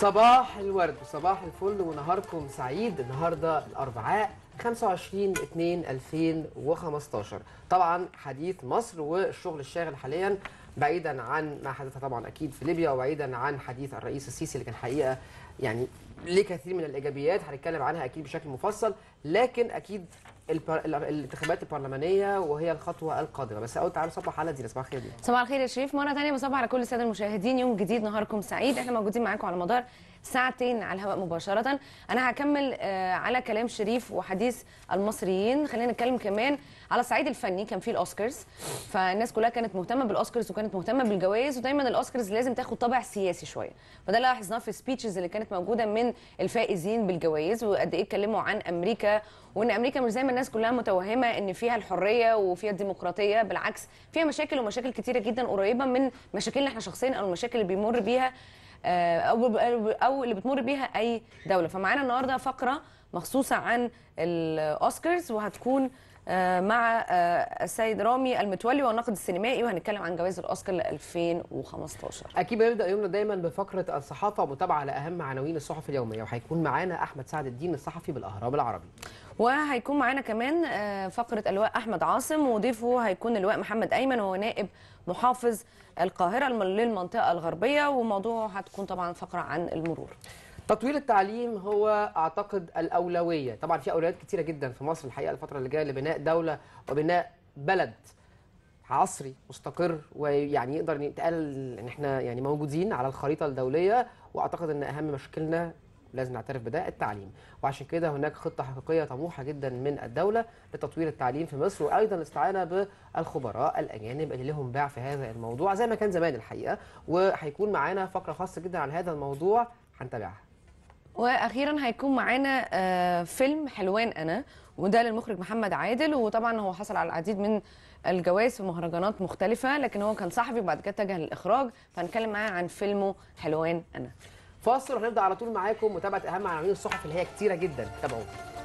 صباح الورد وصباح الفل ونهاركم سعيد النهارده الاربعاء 25 2 2015 طبعا حديث مصر والشغل الشاغل حاليا بعيدا عن ما حدث طبعا اكيد في ليبيا وبعيدا عن حديث الرئيس السيسي اللي كان حقيقه يعني ليه كثير من الايجابيات هنتكلم عنها اكيد بشكل مفصل لكن اكيد الانتخابات البرلمانيه وهي الخطوه القادمه بس اول تعالوا صباح على دينا صباح الخير دينا صباح الخير يا شريف مره ثانيه بصباح على كل الساده المشاهدين يوم جديد نهاركم سعيد احنا موجودين معاكم على مدار ساعتين على الهواء مباشره انا هكمل آه، على كلام شريف وحديث المصريين خلينا نتكلم كمان على الصعيد الفني كان في الاوسكارز فالناس كلها كانت مهتمه بالاوسكارز وكانت مهتمه بالجوائز ودايما الاوسكارز لازم تاخد طابع سياسي شويه فده اللي لاحظناه في السبيتشز اللي كانت موجوده من الفائزين بالجوائز وقد ايه اتكلموا عن امريكا وان امريكا مش زي ما الناس كلها متوهمه ان فيها الحريه وفيها الديمقراطيه بالعكس فيها مشاكل ومشاكل كتيره جدا قريبه من مشاكلنا احنا شخصيا او المشاكل اللي بيمر بيها آه، او او اللي بتمر بيها اي دوله فمعانا النهارده فقره مخصوصه عن الاوسكارز وهتكون آه، مع آه، السيد رامي المتولي والناقد السينمائي وهنتكلم عن جوائز الاوسكار ل 2015 اكيد بنبدا يومنا دايما بفقره الصحافه ومتابعه لاهم عناوين الصحف اليوميه وهيكون معانا احمد سعد الدين الصحفي بالاهرام العربي وهيكون معانا كمان آه، فقره اللواء احمد عاصم وضيفه هيكون اللواء محمد ايمن وهو نائب محافظ القاهره للمنطقه الغربيه وموضوعه هتكون طبعا فقره عن المرور تطوير التعليم هو اعتقد الاولويه طبعا في اولويات كتيره جدا في مصر الحقيقه الفتره اللي جايه لبناء دوله وبناء بلد عصري مستقر ويعني يقدر يتقال ان احنا يعني موجودين على الخريطه الدوليه واعتقد ان اهم مشكلنا لازم نعترف بده التعليم وعشان كده هناك خطه حقيقيه طموحه جدا من الدوله لتطوير التعليم في مصر وايضا الاستعانه بالخبراء الاجانب اللي لهم باع في هذا الموضوع زي ما كان زمان الحقيقه وهيكون معانا فقره خاصه جدا عن هذا الموضوع هنتابعها واخيرا هيكون معانا آه، فيلم حلوان انا وده للمخرج محمد عادل وطبعا هو حصل على العديد من الجوائز في مهرجانات مختلفه لكن هو كان صاحبي وبعد كده اتجه للاخراج فهنتكلم معاه عن فيلمه حلوان انا فاصل وهنبدا على طول معاكم متابعه اهم عناوين الصحف اللي هي كتيره جدا تابعونا